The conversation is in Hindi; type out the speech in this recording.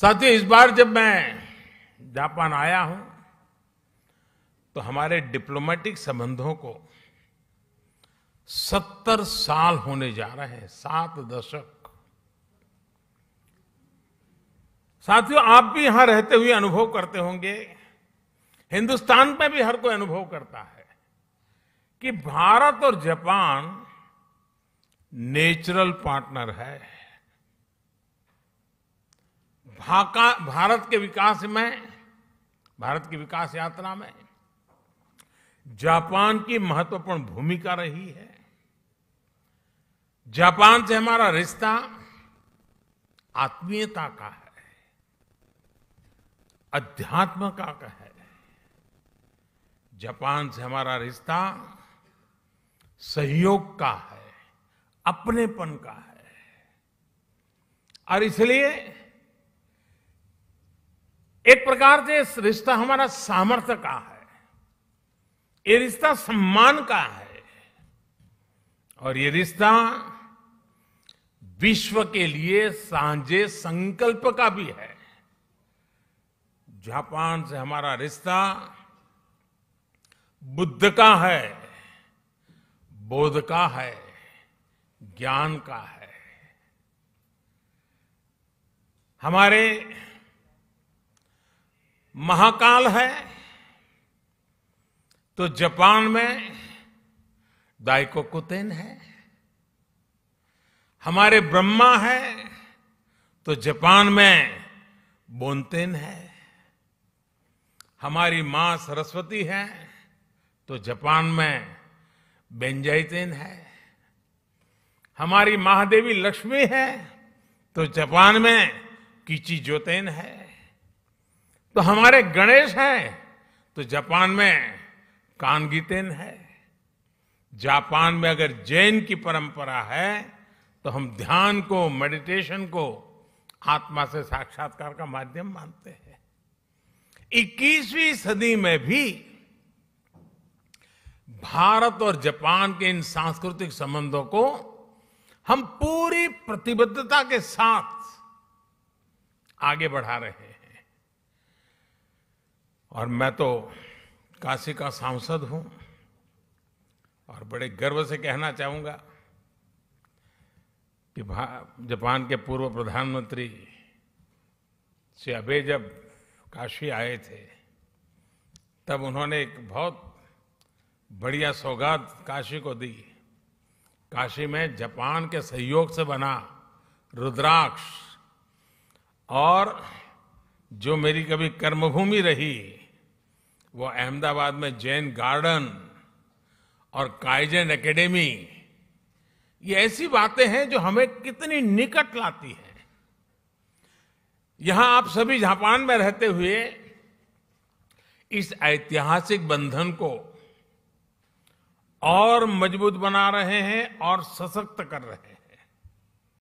साथियों इस बार जब मैं जापान आया हूं तो हमारे डिप्लोमेटिक संबंधों को सत्तर साल होने जा रहे हैं सात दशक साथियों आप भी यहां रहते हुए अनुभव करते होंगे हिंदुस्तान में भी हर कोई अनुभव करता है कि भारत और जापान नेचुरल पार्टनर है भारत के विकास में भारत की विकास यात्रा में जापान की महत्वपूर्ण भूमिका रही है जापान से हमारा रिश्ता आत्मीयता का है अध्यात्म का है जापान से हमारा रिश्ता सहयोग का है अपनेपन का है और इसलिए एक प्रकार से इस रिश्ता हमारा सामर्थ्य का है ये रिश्ता सम्मान का है और ये रिश्ता विश्व के लिए सांझे संकल्प का भी है जापान से हमारा रिश्ता बुद्ध का है बोध का है ज्ञान का है हमारे महाकाल है तो जापान में दाइको कुतेन है हमारे ब्रह्मा है तो जापान में बोनतेन है हमारी मां सरस्वती है तो जापान में बेंजाइतेन है हमारी महादेवी लक्ष्मी है तो जापान में किची जोतेन है तो हमारे गणेश हैं तो जापान में कानगीतेन है जापान में अगर जैन की परंपरा है तो हम ध्यान को मेडिटेशन को आत्मा से साक्षात्कार का माध्यम मानते हैं 21वीं सदी में भी भारत और जापान के इन सांस्कृतिक संबंधों को हम पूरी प्रतिबद्धता के साथ आगे बढ़ा रहे हैं और मैं तो काशी का सांसद हूं और बड़े गर्व से कहना चाहूँगा कि जापान के पूर्व प्रधानमंत्री से अबे जब काशी आए थे तब उन्होंने एक बहुत बढ़िया सौगात काशी को दी काशी में जापान के सहयोग से बना रुद्राक्ष और जो मेरी कभी कर्मभूमि रही वो अहमदाबाद में जैन गार्डन और काइजन एकेडमी ये ऐसी बातें हैं जो हमें कितनी निकट लाती है यहां आप सभी जापान में रहते हुए इस ऐतिहासिक बंधन को और मजबूत बना रहे हैं और सशक्त कर रहे हैं